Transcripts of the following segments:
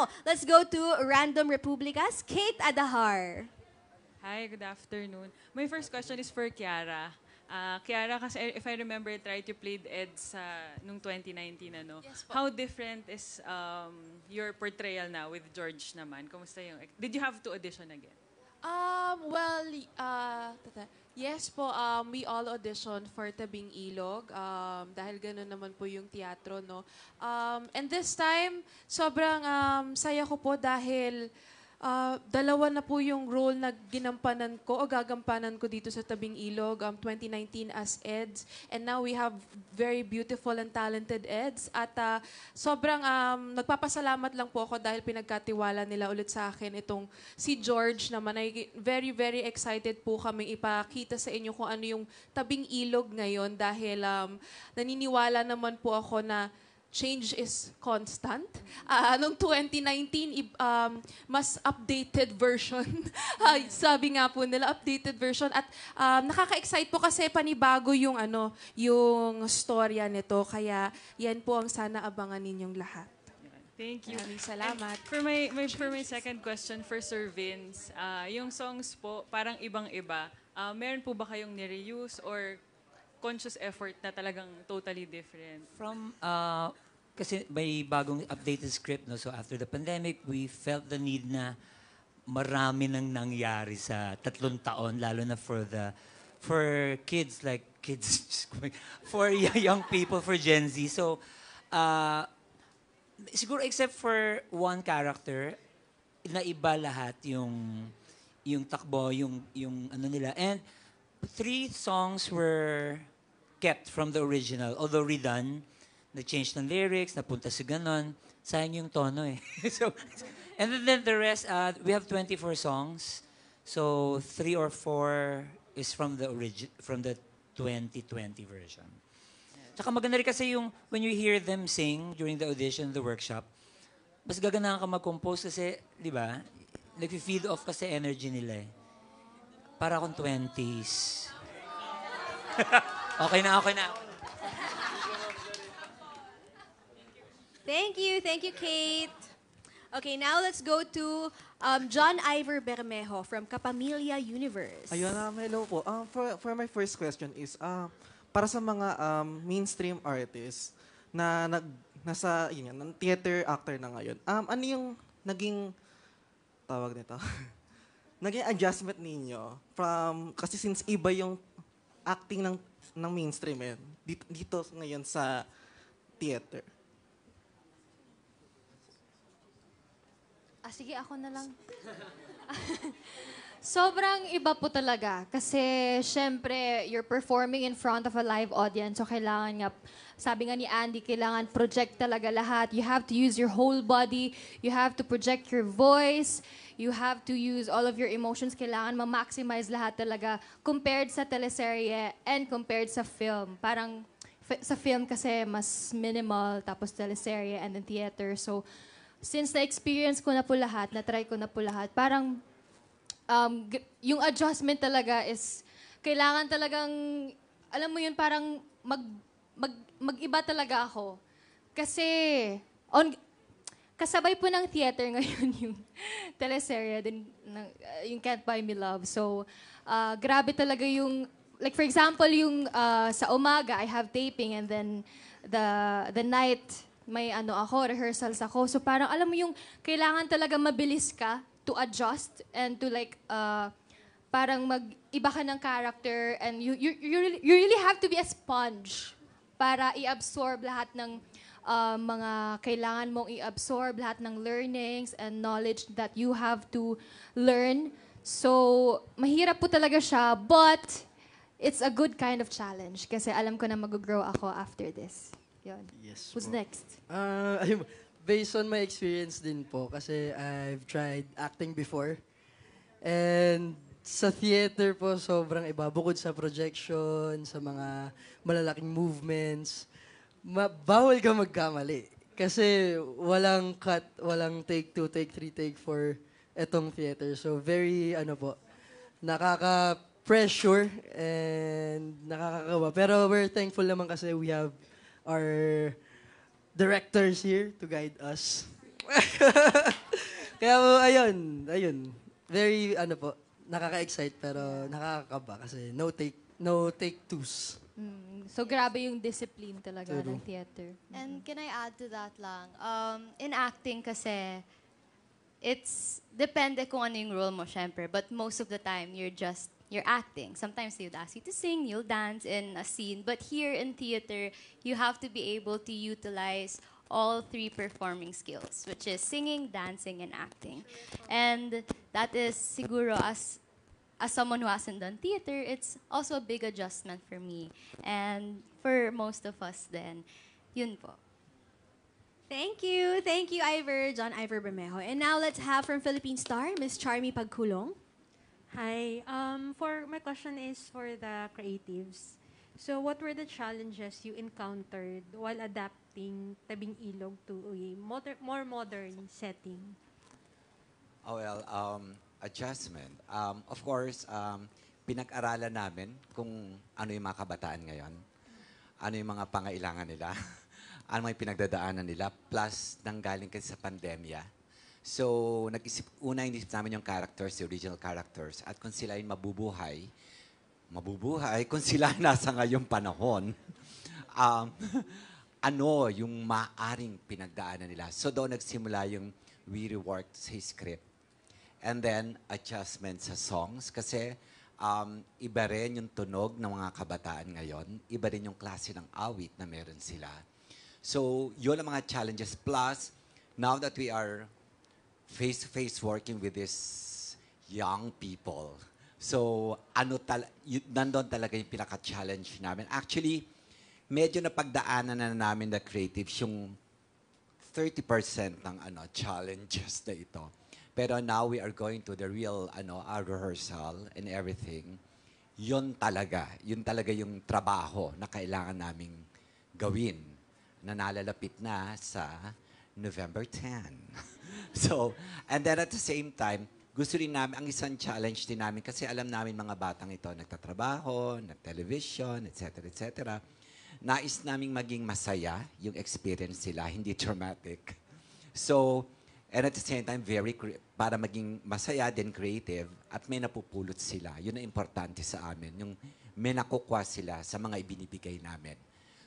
Now, let's go to Random Republicas, Kate Adahar. Hi, good afternoon. My first question is for Kiara. Uh, Kiara, kasi if I remember it right, you played Ed sa nung 2019, ano? Yes, po. How different is um, your portrayal now with George naman? Kumusta yung... Did you have to audition again? Um, well, uh, tata, Yes po, um, we all audition for Tabing Ilog um, dahil ganun naman po yung teatro, no? Um, and this time, sobrang um, saya ko po dahil Uh, dalawa na po yung role na ginampanan ko o gagampanan ko dito sa Tabing Ilog, um, 2019 as EDS. And now we have very beautiful and talented EDS. At uh, sobrang um, nagpapasalamat lang po ako dahil pinagkatiwala nila ulit sa akin itong si George naman. Ay very, very excited po kami ipakita sa inyo kung ano yung Tabing Ilog ngayon dahil um, naniniwala naman po ako na change is constant. Uh, noong 2019, um, mas updated version. Ah, sabi nga po nila, updated version. At um, nakaka-excite po kasi panibago yung, ano, yung storya nito. Kaya yan po ang sana abangan ninyong lahat. Thank you. Maraming salamat. And for my, my, for my second question for Sir Vince, uh, yung songs po, parang ibang-iba. Uh, ah, meron po ba kayong nireuse or conscious effort na talagang totally different? From uh, kasi may bagong updated script, no? So after the pandemic, we felt the need na marami nang nangyari sa tatlong taon, lalo na for the, for kids, like kids, for young people, for Gen Z. So, uh, siguro except for one character, na naiba lahat yung, yung takbo, yung, yung ano nila. And three songs were kept from the original, although redone nag-change ng lyrics, napunta sa ganon. Sayang yung tono eh. so, and then the rest, uh, we have 24 songs. So, three or four is from the origi- from the 2020 version. Tsaka maganda rin kasi yung when you hear them sing during the audition, the workshop, mas gaganaan ka mag-compose kasi, di ba, nag-feed off kasi energy nila eh. Para akong 20s. okay na, okay na. Thank you. Thank you, Kate. Okay, now let's go to um, John Ivor Bermejo from Kapamilya Universe. Ayun, um, hello po. Um, for, for my first question is, uh, para sa mga um, mainstream artists na nag, nasa yun, yun, theater actor na ngayon, um, ano yung naging, tawag nito, naging adjustment ninyo from, kasi since iba yung acting ng, ng mainstream eh, dito, dito ngayon sa theater? Ah, sige, ako na lang. Sobrang iba po talaga. Kasi, syempre, you're performing in front of a live audience. So, kailangan nga, sabi nga ni Andy, kailangan project talaga lahat. You have to use your whole body. You have to project your voice. You have to use all of your emotions. Kailangan ma-maximize lahat talaga compared sa teleserye and compared sa film. Parang, sa film kasi mas minimal, tapos teleserye and then theater. So, since na-experience ko na po lahat, na-try ko na po lahat, parang um, yung adjustment talaga is, kailangan talagang, alam mo yun, parang mag, mag, mag-iba talaga ako. Kasi, on, kasabay po ng theater ngayon yung teleserye, din, uh, yung Can't Buy Me Love. So, uh, grabe talaga yung, like for example, yung uh, sa umaga, I have taping and then the, the night, may ano ako, rehearsals ako. So parang alam mo yung kailangan talaga mabilis ka to adjust and to like, uh, parang mag-iba ka ng character and you, you, you, really, you really have to be a sponge para i-absorb lahat ng uh, mga kailangan mong i-absorb, lahat ng learnings and knowledge that you have to learn. So, mahirap po talaga siya, but it's a good kind of challenge kasi alam ko na mag-grow ako after this. Yun. Yes Who's po. next? Uh, based on my experience din po, kasi I've tried acting before. And sa theater po, sobrang iba. Bukod sa projection, sa mga malalaking movements, ma- bawal ka magkamali. Kasi walang cut, walang take two, take three, take four etong theater. So very, ano po, nakaka-pressure and nakakakawa. Pero we're thankful naman kasi we have our directors here to guide us. Kaya po, ayun, ayun. Very, ano po, nakaka-excite pero nakakakaba kasi no take no take twos. Mm, so grabe yung discipline talaga True. ng theater. And can I add to that lang? Um, in acting kasi, it's depende kung ano yung role mo, syempre. But most of the time, you're just you're acting. Sometimes they'd ask you to sing, you'll dance in a scene. But here in theater, you have to be able to utilize all three performing skills, which is singing, dancing, and acting. And that is siguro as as someone who hasn't done theater, it's also a big adjustment for me and for most of us then. Yun po. Thank you. Thank you, Ivor, John Ivor Bermejo. And now let's have from Philippine Star, Miss Charmy Pagkulong. Hi. Um, for my question is for the creatives. So what were the challenges you encountered while adapting Tabing Ilog to a moder- more modern setting? Oh, well, um, adjustment. Um, of course, um, pinag-aralan namin kung ano yung mga kabataan ngayon, ano yung mga pangailangan nila, ano yung pinagdadaanan nila, plus nang galing kasi sa pandemya So, nag-isip, una inisip namin yung characters, the original characters. At kung sila ay mabubuhay, mabubuhay, kung sila nasa ngayong panahon, um, ano yung maaring pinagdaanan nila. So, doon nagsimula yung we reworked his script. And then, adjustment sa songs. Kasi, um, iba rin yung tunog ng mga kabataan ngayon. Iba rin yung klase ng awit na meron sila. So, yun ang mga challenges. Plus, now that we are face to face working with these young people. So, ano tal yun, talaga yung pinaka-challenge namin. Actually, medyo napagdaanan na namin na creatives yung 30% ng ano challenges na ito. Pero now we are going to the real ano our rehearsal and everything. Yun talaga, yun talaga yung trabaho na kailangan naming gawin na nalalapit na sa November 10. so, and then at the same time, gusto rin namin, ang isang challenge din namin, kasi alam namin mga batang ito, nagtatrabaho, nag-television, etc., etc. Nais naming maging masaya yung experience sila, hindi traumatic. So, and at the same time, very para maging masaya din creative at may napupulot sila. Yun ang importante sa amin, yung may nakukuha sila sa mga ibinibigay namin.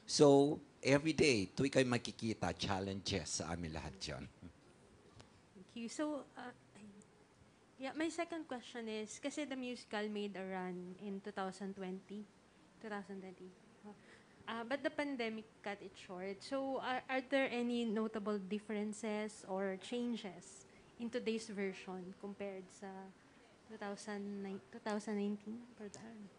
So, every day, tuwi kayo makikita, challenges sa amin lahat yun you. So, uh, yeah, my second question is, kasi the musical made a run in 2020. 2020. Uh, but the pandemic cut it short. So, are, are there any notable differences or changes in today's version compared sa 2019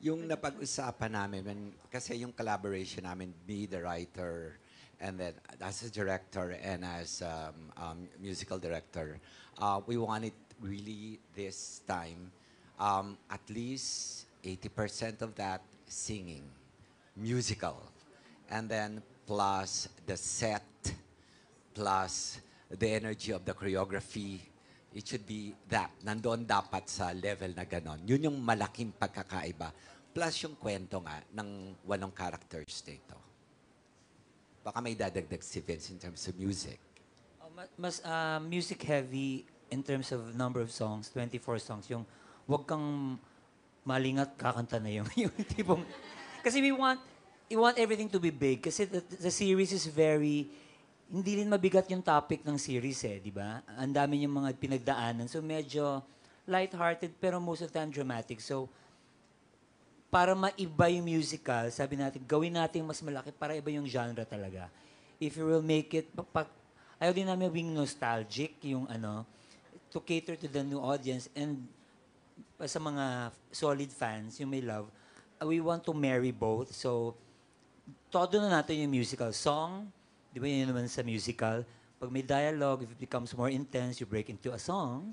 Yung napag-usapan namin, when, kasi yung collaboration namin, me, the writer, and then as a director and as um, um, musical director, uh, we wanted really this time um, at least 80% of that singing, musical, and then plus the set, plus the energy of the choreography. It should be that. Nandoon dapat sa level na ganon. Yun yung malaking pagkakaiba. Plus yung kwento nga ng walong characters dito. Baka may dadagdag si Vince in terms of music. Oh, mas uh, music heavy in terms of number of songs, 24 songs. Yung wag kang malingat kakanta na yung, yung tipong... Kasi we want, we want everything to be big. Kasi the, the series is very... Hindi rin mabigat yung topic ng series eh, di ba? Ang dami niyang mga pinagdaanan. So medyo light-hearted pero most of the time dramatic. So para maiba yung musical, sabi natin, gawin natin mas malaki para iba yung genre talaga. If you will make it, pag, ayaw din namin wing nostalgic yung ano, to cater to the new audience and sa mga solid fans, you may love, uh, we want to marry both. So, todo na natin yung musical song, di ba yun naman sa musical, pag may dialogue, if it becomes more intense, you break into a song.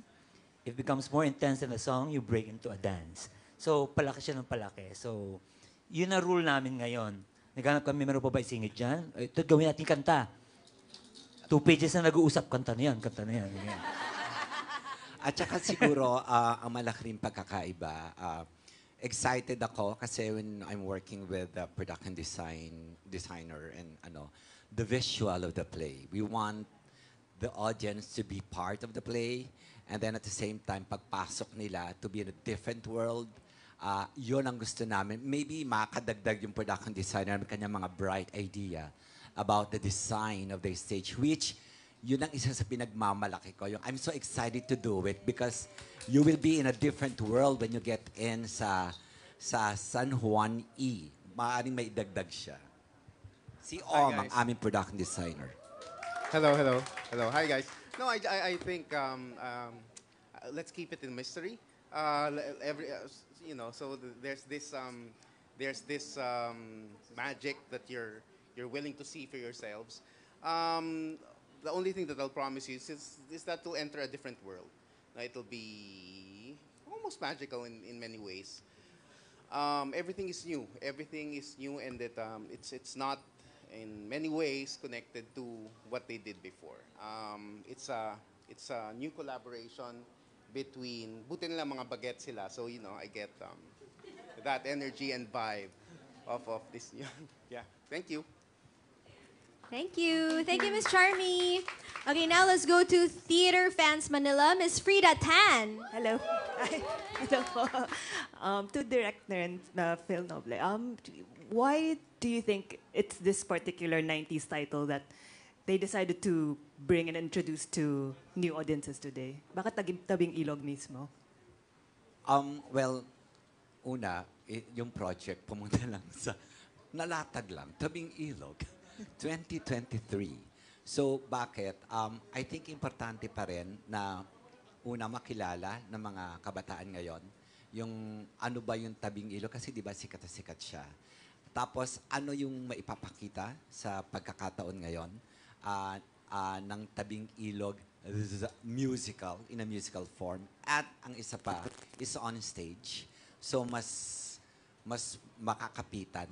If it becomes more intense than a song, you break into a dance. So, palaki siya ng palaki. So, yun na rule namin ngayon. Naghanap kami, meron pa ba isingit dyan? Ito, gawin natin kanta. Two pages na nag-uusap, kanta na yan, kanta na yan. At saka siguro, uh, ang malaki rin pagkakaiba. Uh, excited ako kasi when I'm working with the production design designer and ano, the visual of the play. We want the audience to be part of the play and then at the same time, pagpasok nila to be in a different world uh, yun ang gusto namin. Maybe makadagdag yung production designer ng kanyang mga bright idea about the design of the stage, which yun ang isa sa pinagmamalaki ko. Yung, I'm so excited to do it because you will be in a different world when you get in sa sa San Juan E. Maaaring may idagdag siya. Si Om, ang aming production designer. Hello, hello. Hello. Hi, guys. No, I, I, I think um, um, let's keep it in mystery. Uh, every, uh, you know, so th there's this um, there's this um, magic that you're you're willing to see for yourselves. Um, the only thing that I'll promise you is, is, that you'll enter a different world. it'll be almost magical in, in many ways. Um, everything is new. Everything is new, and that um, it's it's not in many ways connected to what they did before. Um, it's a it's a new collaboration between, buti nila mga baget sila, so you know, I get um, that energy and vibe of, of this. yeah, thank you. Thank you. Thank you, Miss Charmy. Okay, now let's go to Theater Fans Manila. Miss Frida Tan. Hello. Hello Um, to director and Phil Noble, um, why do you think it's this particular 90s title that they decided to bring and introduce to new audiences today? Bakit tabing ilog mismo? Um, well, una, yung project pumunta lang sa, nalatag lang, tabing ilog, 2023. So, bakit? Um, I think importante pa rin na una makilala ng mga kabataan ngayon yung ano ba yung tabing ilog kasi di ba sikat na sikat siya. Tapos ano yung maipapakita sa pagkakataon ngayon? Uh, uh, ng Tabing Ilog musical, in a musical form. At ang isa pa is on stage. So mas mas makakapitan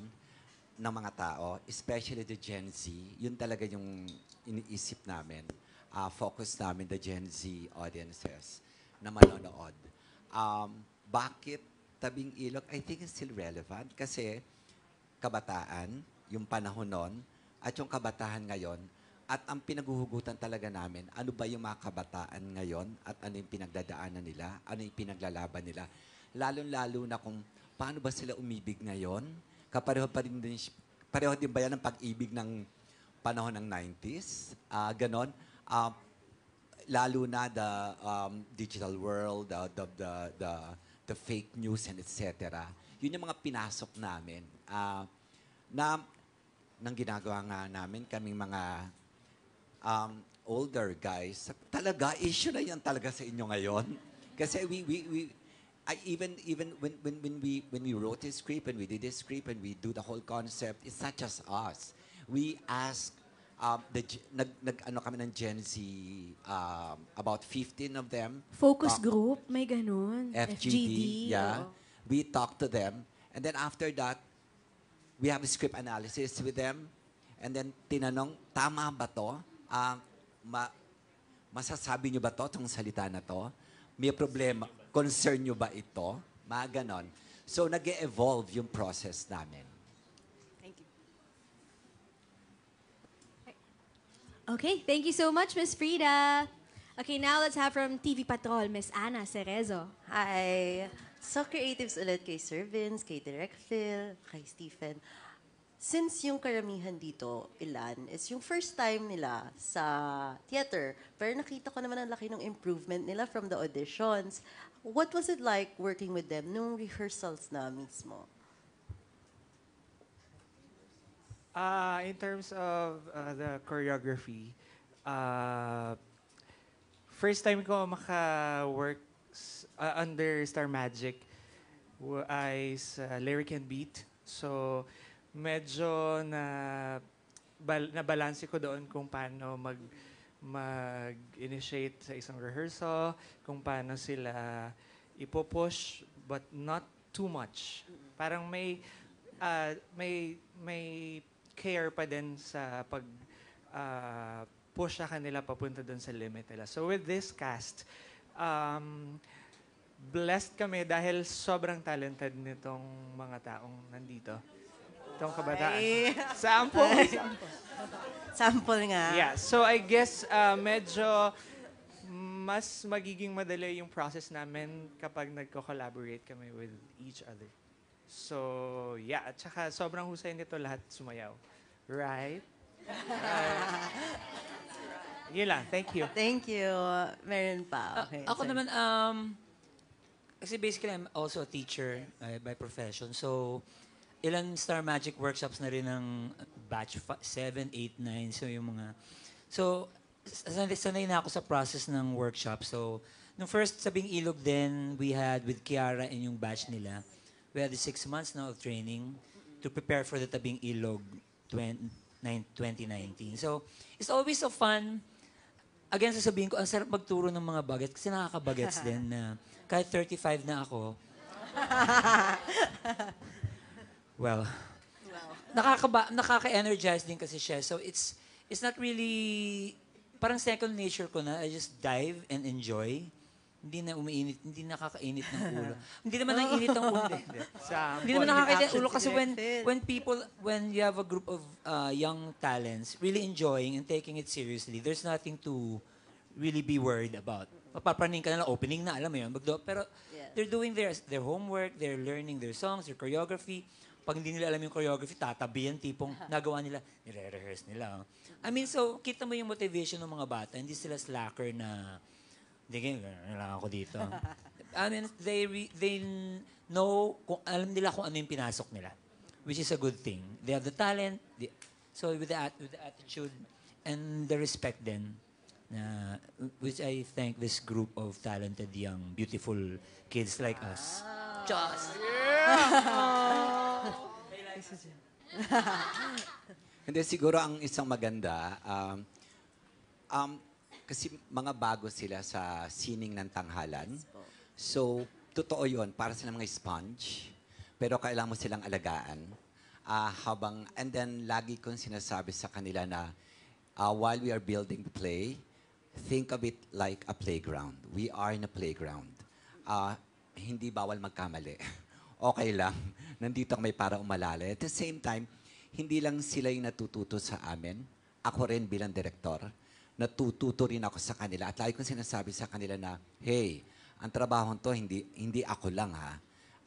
ng mga tao, especially the Gen Z. Yun talaga yung iniisip namin. Uh, focus namin the Gen Z audiences na manonood. Um, bakit Tabing Ilog? I think it's still relevant kasi kabataan, yung panahon noon, at yung kabataan ngayon, at ang pinaguhugutan talaga namin, ano ba yung mga kabataan ngayon at ano yung pinagdadaanan nila, ano yung pinaglalaban nila. Lalo-lalo na kung paano ba sila umibig ngayon, kapareho pa rin din, pareho din ba yan ang pag-ibig ng panahon ng 90s? Uh, ah, ganon. Uh, lalo na the um, digital world, uh, the, the, the, the fake news, and etc. Yun yung mga pinasok namin. Uh, na nang ginagawa nga namin kaming mga um, older guys, talaga, issue na yan talaga sa inyo ngayon. Kasi we, we, we, I even even when, when, when we when we wrote this script and we did this script and we do the whole concept, it's not just us. We ask um, the nag, nag ano kami ng Gen Z um, about 15 of them. Focus um, group, may ganun. FGD, FGD yeah. Oh. We talk to them and then after that we have a script analysis with them and then tinanong tama ba to? uh, ma masasabi nyo ba to, itong salita na to? May problema, concern nyo ba ito? Mga ganon. So, nag evolve yung process namin. Thank you. Okay, thank you so much, Miss Frida. Okay, now let's have from TV Patrol, Miss Ana Cerezo. Hi. So creatives ulit kay Sir Vince, kay Direct Phil, kay Stephen since yung karamihan dito, ilan, is yung first time nila sa theater. Pero nakita ko naman ang laki ng improvement nila from the auditions. What was it like working with them nung rehearsals na mismo? Uh, in terms of uh, the choreography, uh, first time ko maka-work uh, under Star Magic was uh, lyric and beat. So, medyo na bal, nabalansi ko doon kung paano mag mag-initiate sa isang rehearsal, kung paano sila ipopush but not too much. Parang may uh, may may care pa din sa pag uh, push sa kanila papunta doon sa limit nila. So with this cast, um, blessed kami dahil sobrang talented nitong mga taong nandito. Itong kabataan. Ay. Sample. Sample. Sample nga. Yeah. So I guess uh, medyo mas magiging madali yung process namin kapag nagko-collaborate kami with each other. So, yeah. At saka sobrang husay nito lahat sumayaw. Right? right. Yun lang. Thank you. Thank you. Meron pa. Okay. Uh, ako Sorry. naman, um, kasi basically I'm also a teacher uh, by profession. So, ilan Star Magic workshops na rin ng batch 7, 8, 9. So, yung mga... So, sanay na ako sa process ng workshop. So, nung first sabing ilog then we had with Kiara and yung batch nila, we had six months now of training to prepare for the tabing ilog 2019. So, it's always so fun. Again, sasabihin ko, ang sarap magturo ng mga bagets kasi nakakabagets din na kahit 35 na ako, Well, well. nakakaba, nakaka-energize din kasi siya. So it's, it's not really, parang second nature ko na, I just dive and enjoy. Hindi na umiinit, hindi nakakainit ng ulo. hindi naman ang init ng ulo. eh. hindi naman nakakainit ng ulo kasi when, when people, when you have a group of uh, young talents really enjoying and taking it seriously, there's nothing to really be worried about. Papapraning ka na lang, opening na, alam mo yun. pero Yeah. they're doing their, their homework, they're learning their songs, their choreography pag hindi nila alam yung choreography, tatabi yan, tipong nagawa nila, nire-rehearse nila. Oh. I mean, so, kita mo yung motivation ng mga bata, hindi sila slacker na, hindi, kailangan ako dito. I mean, they, re, they know, kung, alam nila kung ano yung pinasok nila, which is a good thing. They have the talent, the, so with the, with the attitude and the respect then, na, which I thank this group of talented, young, beautiful kids like us. Just. Yeah! Hindi, siguro ang isang maganda, um, um, kasi mga bago sila sa sining ng tanghalan. So, totoo yon para sa mga sponge. Pero kailangan mo silang alagaan. Uh, habang, and then, lagi kong sinasabi sa kanila na uh, while we are building the play, think of it like a playground. We are in a playground. Uh, hindi bawal magkamali. okay lang. Nandito may para umalala. At the same time, hindi lang sila yung natututo sa amin. Ako rin bilang direktor, natututo rin ako sa kanila. At lagi kong sinasabi sa kanila na, hey, ang trabaho to hindi, hindi ako lang ha.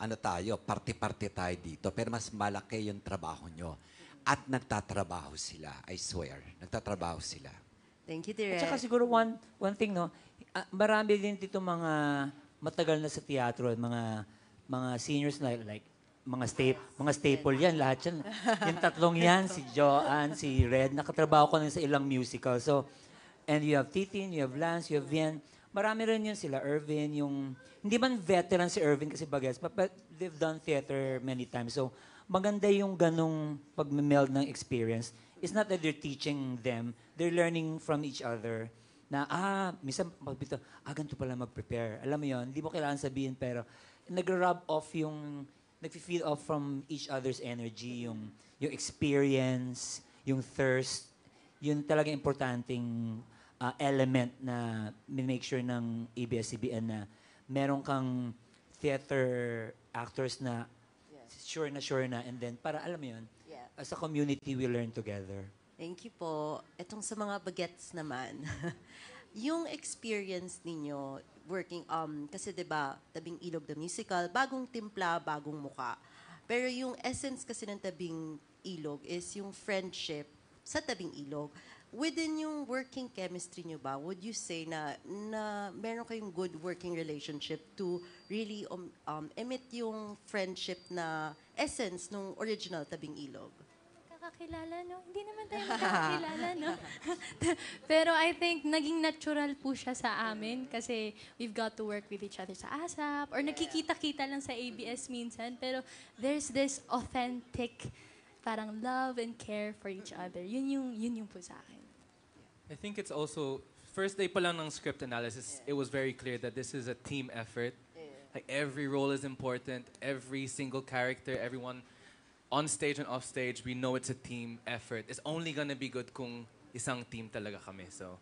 Ano tayo, parte-parte tayo dito. Pero mas malaki yung trabaho nyo. At nagtatrabaho sila, I swear. Nagtatrabaho sila. Thank you, Direk. At saka siguro one, one thing, no? Uh, marami din dito mga matagal na sa teatro at mga mga seniors na like mga sta- mga staple yan lahat yan. Yung tatlong yan, si Joanne, si Red, nakatrabaho ko na sa ilang musical. So, and you have Titin, you have Lance, you have Vian. Marami rin yun sila, Irvin, yung... Hindi man veteran si Irvin kasi bagets, but, but they've done theater many times. So, maganda yung ganong pag-meld ng experience. It's not that they're teaching them, they're learning from each other na, ah, misa minsan, ah, ganito pala mag-prepare. Alam mo yun hindi mo kailangan sabihin, pero nag-rub off yung, nag-feel off from each other's energy, yung, yung experience, yung thirst, yun talaga importanteng uh, ah, element na make sure ng ABS-CBN na meron kang theater actors na yes. sure na sure na and then para alam mo yun, yeah. as a community we learn together. Thank you po. etong sa mga bagets naman, yung experience ninyo, working, um, kasi 'di ba Tabing Ilog the Musical, bagong timpla, bagong muka. Pero yung essence kasi ng Tabing Ilog is yung friendship sa Tabing Ilog. Within yung working chemistry niyo ba, would you say na, na meron kayong good working relationship to really um, um, emit yung friendship na essence nung original Tabing Ilog? magkakakilala, no? Hindi naman tayo magkakakilala, no? Pero I think naging natural po siya sa amin kasi we've got to work with each other sa ASAP or nakikita-kita lang sa ABS minsan. Pero there's this authentic parang love and care for each other. Yun yung, yun yung po sa akin. I think it's also, first day pa lang ng script analysis, yeah. it was very clear that this is a team effort. Yeah. Like every role is important, every single character, everyone on stage and off stage, we know it's a team effort. It's only gonna be good kung isang team talaga kami. So,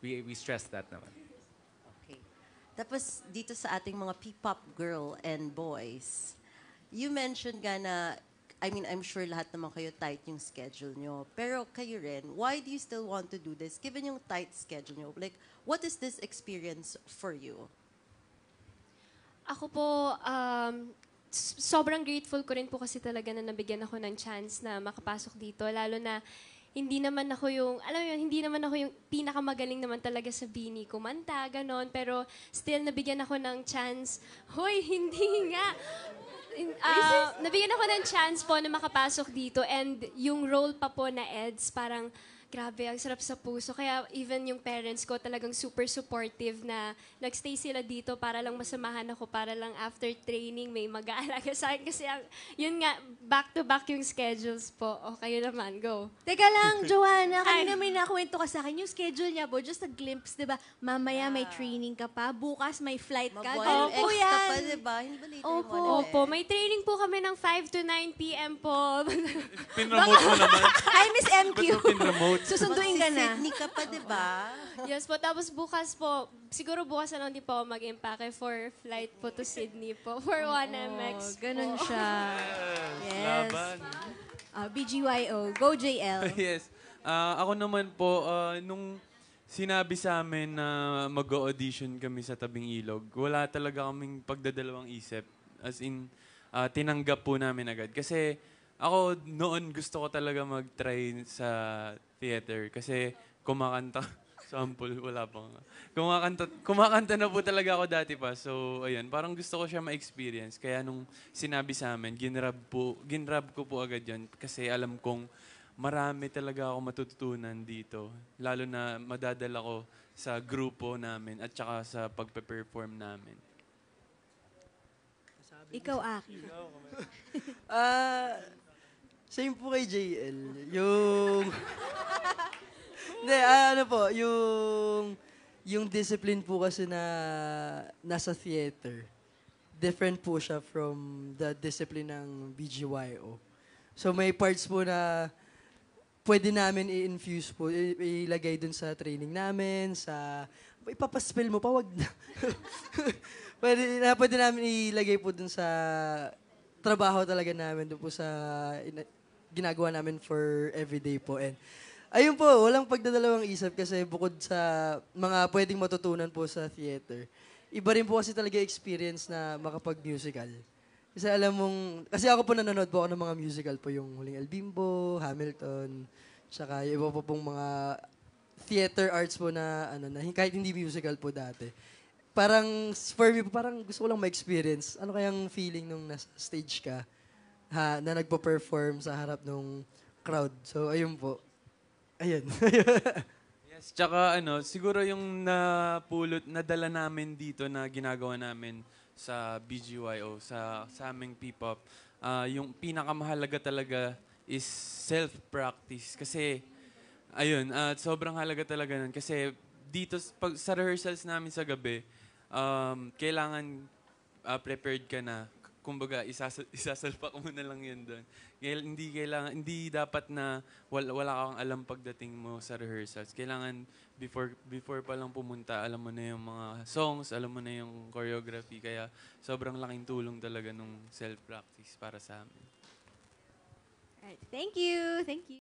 we, we stress that naman. Okay. Tapos, dito sa ating mga P-pop girl and boys, you mentioned nga na, I mean, I'm sure lahat naman kayo tight yung schedule nyo. Pero kayo rin, why do you still want to do this given yung tight schedule nyo? Like, what is this experience for you? Ako po, um, sobrang grateful ko rin po kasi talaga na nabigyan ako ng chance na makapasok dito. Lalo na hindi naman ako yung, alam mo yun, hindi naman ako yung pinakamagaling naman talaga sa bini kumanta, ganon. Pero still, nabigyan ako ng chance. Hoy, hindi nga! Uh, nabigyan ako ng chance po na makapasok dito. And yung role pa po na EDS, parang grabe, ang sarap sa puso. Kaya even yung parents ko talagang super supportive na nagstay sila dito para lang masamahan ako, para lang after training may mag-aalaga sa akin. Kasi ang, yun nga, back-to-back yung schedules po. O kayo naman, go. Teka lang, Joanna, kanina may nakuwento ka sa akin. Yung schedule niya, Bo, just a glimpse, di ba? Mamaya may training ka pa, bukas may flight ka. Mag-1 Opo yan. pa, di ba? Oh, ba later Opo. may training po kami ng 5 to 9 p.m. po. Pinremote mo naman. Hi, Miss MQ. pinremote? cute. Susunduin ka na. Sydney ka pa, di ba? yes po. Tapos bukas po, siguro bukas na lang din po ako mag-impake for flight po to Sydney po. For 1MX po. Ganun siya. Yes. Laban. Uh, ah, BGYO. Go, JL. yes. Uh, ako naman po, ah, nung sinabi sa amin na mag-audition kami sa Tabing Ilog, wala talaga kaming pagdadalawang isip. As in, uh, tinanggap po namin agad. Kasi ako noon gusto ko talaga mag-try sa theater. Kasi kumakanta, sample, wala pa Kumakanta, kumakanta na po talaga ako dati pa. So, ayun, parang gusto ko siya ma-experience. Kaya nung sinabi sa amin, ginrab, po, ginrab ko po agad yan Kasi alam kong marami talaga ako matututunan dito. Lalo na madadala ko sa grupo namin at saka sa pagpe-perform namin. Ikaw, Aki. ah uh, Same po kay JL. Yung... Hindi, ah, ano po, yung... Yung discipline po kasi na nasa theater, different po siya from the discipline ng BGYO. So may parts po na pwede namin i-infuse po, ilagay dun sa training namin, sa... Ipapaspell mo pa, wag na. pwede, na, pwede namin ilagay po dun sa trabaho talaga namin doon po sa ginagawa namin for everyday po. And ayun po, walang pagdadalawang isip kasi bukod sa mga pwedeng matutunan po sa theater, iba rin po kasi talaga experience na makapag-musical. Kasi alam mong, kasi ako po nanonood po ako ng mga musical po, yung Huling El Bimbo, Hamilton, tsaka yung iba po pong mga theater arts po na, ano, na kahit hindi musical po dati. Parang, for me po, parang gusto ko lang ma-experience. Ano kayang feeling nung nasa stage ka? ha, na nagpo-perform sa harap ng crowd. So, ayun po. Ayun. yes, tsaka ano, siguro yung napulot, nadala namin dito na ginagawa namin sa BGYO, sa, sa aming P-pop, uh, yung pinakamahalaga talaga is self-practice. Kasi, ayun, at uh, sobrang halaga talaga nun. Kasi dito, pag, sa rehearsals namin sa gabi, um, kailangan uh, prepared ka na kumbaga, isasa, isasalpak mo na lang yun doon. Hindi, kailangan, hindi dapat na wala, wala kang alam pagdating mo sa rehearsals. Kailangan before, before pa lang pumunta, alam mo na yung mga songs, alam mo na yung choreography. Kaya sobrang laking tulong talaga nung self-practice para sa amin. Alright, thank you! Thank you!